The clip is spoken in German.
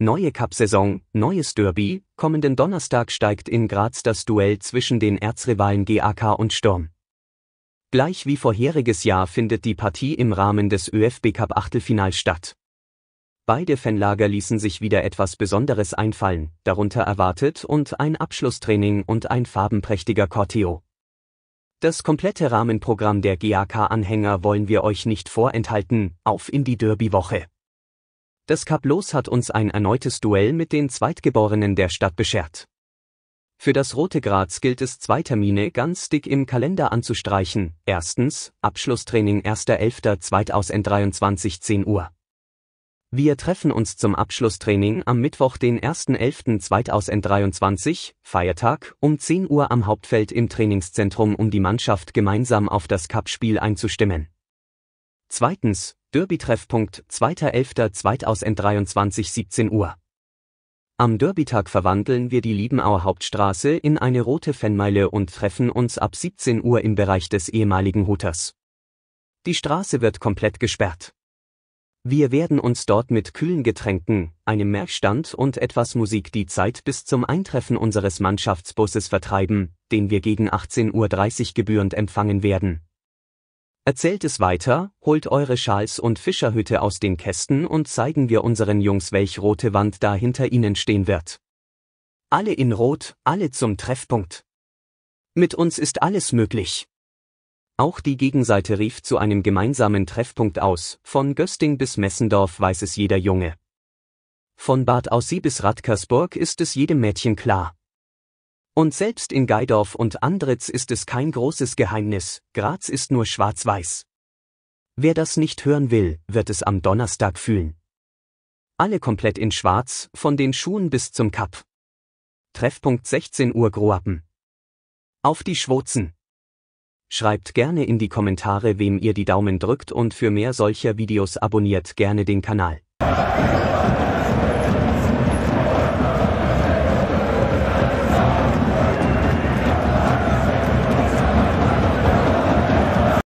Neue Cup-Saison, neues Derby, kommenden Donnerstag steigt in Graz das Duell zwischen den Erzrivalen GAK und Sturm. Gleich wie vorheriges Jahr findet die Partie im Rahmen des ÖFB Cup Achtelfinals statt. Beide Fanlager ließen sich wieder etwas Besonderes einfallen, darunter erwartet und ein Abschlusstraining und ein farbenprächtiger Corteo. Das komplette Rahmenprogramm der GAK-Anhänger wollen wir euch nicht vorenthalten, auf in die Derby-Woche das Cup Los hat uns ein erneutes Duell mit den Zweitgeborenen der Stadt beschert. Für das Rote Graz gilt es zwei Termine ganz dick im Kalender anzustreichen. Erstens, Abschlusstraining 1.11.2023 10 Uhr. Wir treffen uns zum Abschlusstraining am Mittwoch, den 1.11.2023, Feiertag, um 10 Uhr am Hauptfeld im Trainingszentrum, um die Mannschaft gemeinsam auf das Cup-Spiel einzustimmen. Zweitens, Derby-Treffpunkt 2.11.2023 17 Uhr. Am Derbytag verwandeln wir die Liebenauer Hauptstraße in eine rote Fennmeile und treffen uns ab 17 Uhr im Bereich des ehemaligen Huters. Die Straße wird komplett gesperrt. Wir werden uns dort mit kühlen Getränken, einem Märchstand und etwas Musik die Zeit bis zum Eintreffen unseres Mannschaftsbusses vertreiben, den wir gegen 18.30 Uhr gebührend empfangen werden. Erzählt es weiter, holt eure Schals und Fischerhütte aus den Kästen und zeigen wir unseren Jungs, welch rote Wand da hinter ihnen stehen wird. Alle in Rot, alle zum Treffpunkt. Mit uns ist alles möglich. Auch die Gegenseite rief zu einem gemeinsamen Treffpunkt aus, von Gösting bis Messendorf weiß es jeder Junge. Von Bad Aussee bis Radkersburg ist es jedem Mädchen klar. Und selbst in Geidorf und Andritz ist es kein großes Geheimnis, Graz ist nur schwarz-weiß. Wer das nicht hören will, wird es am Donnerstag fühlen. Alle komplett in Schwarz, von den Schuhen bis zum Kap. Treffpunkt 16 Uhr Groappen. Auf die Schwozen. Schreibt gerne in die Kommentare, wem ihr die Daumen drückt und für mehr solcher Videos abonniert gerne den Kanal.